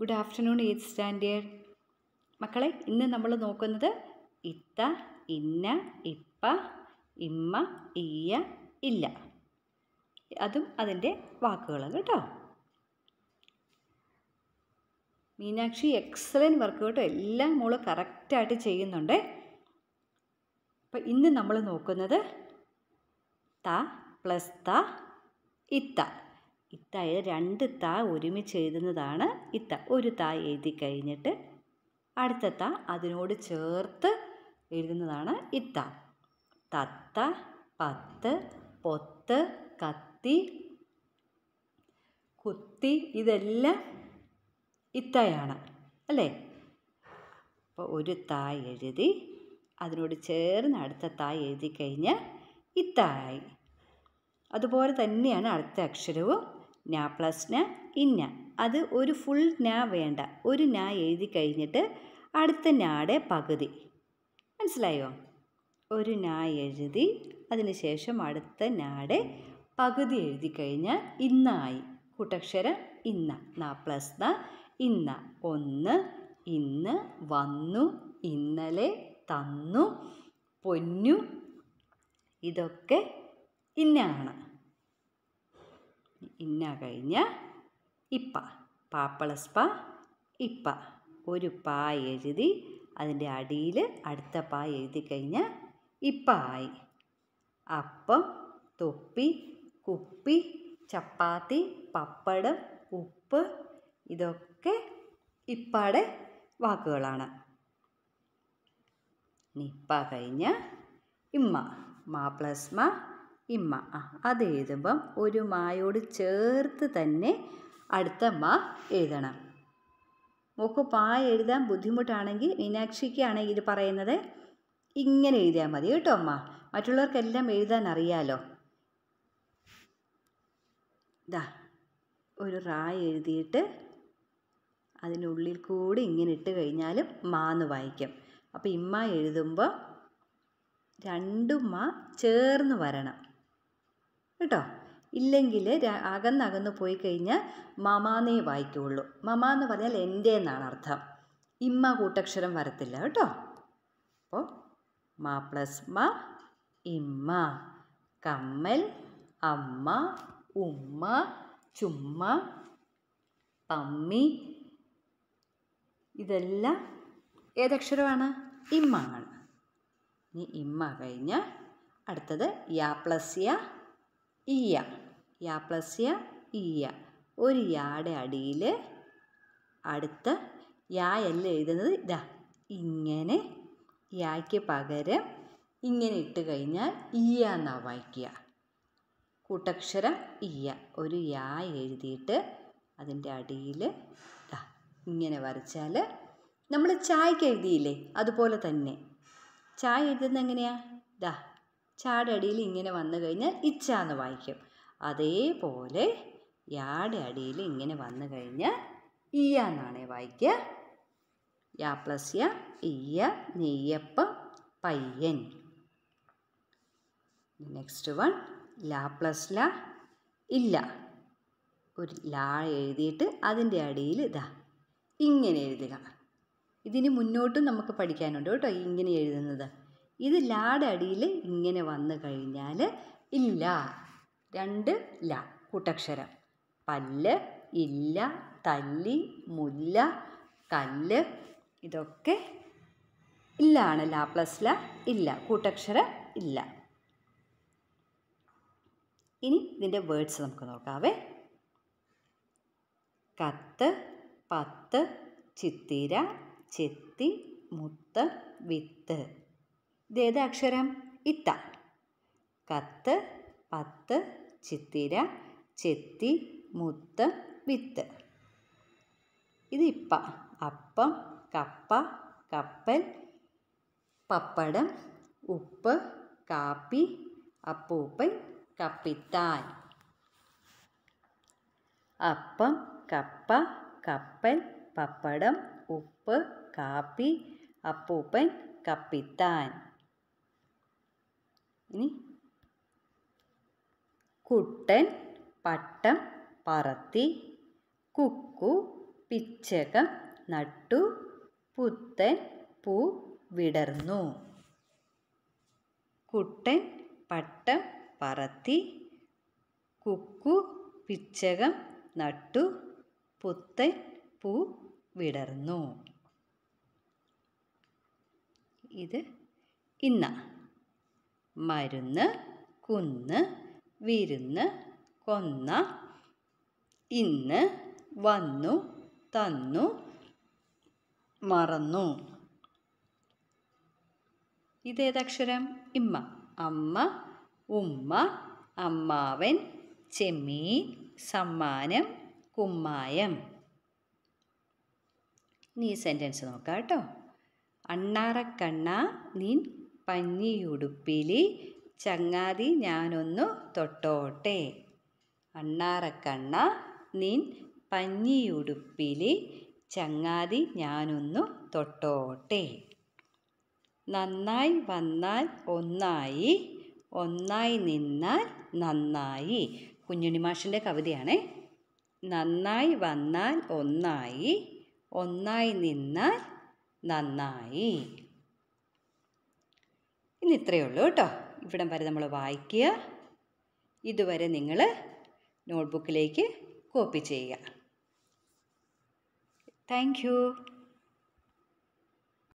good afternoon eighth standard മക്കളെ ഇന്ന് നമ്മൾ നോക്കുന്നത് ഇത്ത ഇന്ന ഇപ്പ ഇമ്മ ഈയ ഇല്ല അതും അതിൻ്റെ വാക്കുകളാണ് കേട്ടോ മീനാക്ഷി എക്സലൻറ്റ് വർക്ക് കേട്ടോ എല്ലാം മോള് കറക്റ്റായിട്ട് ചെയ്യുന്നുണ്ട് അപ്പം ഇന്ന് നമ്മൾ നോക്കുന്നത് ത പ്ലസ് ത ഇത്ത ഇത്തായ രണ്ട് താ ഒരുമിച്ച് എഴുതുന്നതാണ് ഇത്ത ഒരു താ എഴുതി കഴിഞ്ഞിട്ട് അടുത്ത താ അതിനോട് ചേർത്ത് എഴുതുന്നതാണ് ഇത്ത തത്ത പത്ത് പൊത്ത് കത്തി കുത്തി ഇതെല്ലാം ഇത്തയാണ് അല്ലേ അപ്പോൾ ഒരു തായ് എഴുതി അതിനോട് ചേർന്ന് അടുത്ത തായ് എഴുതി കഴിഞ്ഞാൽ ഇത്തായി അതുപോലെ തന്നെയാണ് അടുത്ത അക്ഷരവും നാ പ്ലസ് ന ഇന്ന അത് ഒരു ഫുൾ നാ വേണ്ട ഒരു നാ എഴുതി കഴിഞ്ഞിട്ട് അടുത്ത നാടെ പകുതി മനസ്സിലായോ ഒരു നാ എഴുതി അതിനുശേഷം അടുത്ത നാടെ പകുതി എഴുതി കഴിഞ്ഞാൽ ഇന്നായി കൂട്ടക്ഷരം ഇന്ന നാ പ്ലസ് ന ഇന്ന ഒന്ന് ഇന്ന് വന്നു ഇന്നലെ തന്നു പൊന്നു ഇതൊക്കെ ഇന്നാണ് ഇന്ന കഴിഞ്ഞ ഇപ്പ പാപ്പളസ് പ ഇപ്പ ഒരു പാ എഴുതി അതിൻ്റെ അടിയിൽ അടുത്ത പാ എഴുതി കഴിഞ്ഞ ഇപ്പ ആയി അപ്പം തൊപ്പി കുപ്പി ചപ്പാത്തി പപ്പടം ഉപ്പ് ഇതൊക്കെ ഇപ്പാടെ വാക്കുകളാണ് നിപ്പ കഴിഞ്ഞ ഇമ്മ മാ പ്ലസ് മ ഇമ്മ ആ അത് എഴുതുമ്പം ഒരു മായോട് ചേർത്ത് തന്നെ അടുത്ത മാ എഴുതണം മോക്ക് പാ എഴുതാൻ ബുദ്ധിമുട്ടാണെങ്കിൽ മീനാക്ഷിക്കാണ് ഇത് പറയുന്നത് ഇങ്ങനെ എഴുതിയാൽ മതി കേട്ടോ അമ്മ മറ്റുള്ളവർക്കെല്ലാം എഴുതാൻ അറിയാലോ ഇതാ ഒരു റായ എഴുതിയിട്ട് അതിനുള്ളിൽ കൂടി ഇങ്ങനെ ഇട്ട് കഴിഞ്ഞാലും മാന്ന് വായിക്കും അപ്പോൾ ഇമ്മ എഴുതുമ്പോൾ രണ്ടും മാ ചേർന്ന് വരണം കേട്ടോ ഇല്ലെങ്കിൽ അകന്നകന്ന് പോയി കഴിഞ്ഞാൽ മമാനേ വായിക്കുകയുള്ളൂ മമ എന്ന് പറഞ്ഞാൽ എൻ്റെ എന്നാണ് അർത്ഥം ഇമ്മ കൂട്ടക്ഷരം വരത്തില്ല കേട്ടോ അപ്പോൾ മ പ്ലസ് മ ഇമ്മ കമ്മൽ അമ്മ ഉമ്മ ചുമ്മ പമ്മി ഇതെല്ലാം ഏതക്ഷരമാണ് ഇമ്മ ആണ് ഇനി ഇമ്മ കഴിഞ്ഞാൽ അടുത്തത് യാ പ്ലസ് യാ ഇയ യാ പ്ലസ് യ ഇയ ഒരു യാടെ അടിയിൽ അടുത്ത യാ എല്ല എഴുതുന്നത് ഇതാ ഇങ്ങനെ യാക്ക് പകരം ഇങ്ങനെ ഇട്ട് കഴിഞ്ഞാൽ ഇയ എന്നാണ് വായിക്കുക കൂട്ടക്ഷരം ഇയ ഒരു യാ എഴുതിയിട്ട് അതിൻ്റെ അടിയിൽ ഇതാ ഇങ്ങനെ വരച്ചാൽ നമ്മൾ ചായക്ക് എഴുതിയില്ലേ അതുപോലെ തന്നെ ചായ എഴുതുന്നത് എങ്ങനെയാണ് ഇതാ ചാടടിയിൽ ഇങ്ങനെ വന്നു കഴിഞ്ഞാൽ ഇച്ച എന്ന് വായിക്കും അതേപോലെ യാടെ അടിയിൽ ഇങ്ങനെ വന്നു കഴിഞ്ഞാൽ ഇയ എന്നാണ് വായിക്കുക യാ പ്ലസ് യ ഇയ നെയ്യപ്പ പയ്യൻ നെക്സ്റ്റ് വൺ ലാ പ്ലസ് ല ഇല്ല ഒരു ലാ എഴുതിയിട്ട് അതിൻ്റെ അടിയിൽ ഇതാ ഇങ്ങനെ എഴുതുക ഇതിന് മുന്നോട്ടും നമുക്ക് പഠിക്കാനുണ്ട് കേട്ടോ ഇങ്ങനെ എഴുതുന്നത് ഇത് ലാടെ അടിയിൽ ഇങ്ങനെ വന്നു കഴിഞ്ഞാൽ ഇല്ല രണ്ട് ല കൂട്ടക്ഷരം പല്ല് ഇല്ല തല്ലി മുല്ല കല്ല് ഇതൊക്കെ ഇല്ലാണ് ലാ പ്ലസ് ല ഇല്ല കൂട്ടക്ഷരം ഇല്ല ഇനി ഇതിൻ്റെ വേർഡ്സ് നമുക്ക് നോക്കാവേ കത്ത് പത്ത് ചിത്തിര ചെത്തി മുത്ത് വിത്ത് ദേദ അക്ഷരം ഇത്ത കത്ത് പത്ത് ചിത്തിര ചെത്തി മുത്ത് വിത്ത് ഇത് ഇപ്പ അപ്പം കപ്പ കപ്പൽ പപ്പടം ഉപ്പ് കാപ്പി അപ്പൂപ്പൻ കപ്പിത്താൻ അപ്പം കപ്പ കപ്പൽ പപ്പടം ഉപ്പ് കാപ്പി അപ്പൂപ്പൻ കപ്പിത്താൻ ഇനി കുട്ടൻ പട്ടം പറത്തി കുക്കു പിച്ചകം നട്ടു പുത്തൻ പൂ വിടർന്നു കുട്ടൻ പട്ടം പറത്തി കുക്കു പിച്ചകം നട്ടു പുത്തൻ പൂ വിടർന്നു ഇത് ഇന്ന മരുന്ന് കുന്ന് വിരുന്ന് കൊന്ന ഇന്ന് വന്നു തന്നു മറന്നു ഇതേതക്ഷരം ഇമ്മ അമ്മ ഉമ്മ അമ്മാവൻ ചെമ്മീൻ സമ്മാനം കുമ്മായം നീ സെൻറ്റൻസ് നോക്കാം കേട്ടോ അണ്ണാറക്കണ്ണ നീൻ പഞ്ഞിയുടുപ്പിലി ചങ്ങാതി ഞാനൊന്നു തൊട്ടോട്ടെ അണ്ണാറക്കണ്ണ നിൻ പഞ്ഞിയുടുപ്പിലി ചങ്ങാതി ഞാനൊന്നു തൊട്ടോട്ടെ നന്നായി വന്നാൽ ഒന്നായി ഒന്നായി നിന്നാൽ നന്നായി മാഷിൻ്റെ കവിതയാണ് നന്നായി വന്നാൽ ഒന്നായി ഒന്നായി നിന്നാൽ നന്നായി ഇനി ഇത്രയേ ഉള്ളൂ കേട്ടോ ഇവിടം വരെ നമ്മൾ വായിക്കുക ഇതുവരെ നിങ്ങൾ നോട്ട്ബുക്കിലേക്ക് കോപ്പി ചെയ്യുക താങ്ക്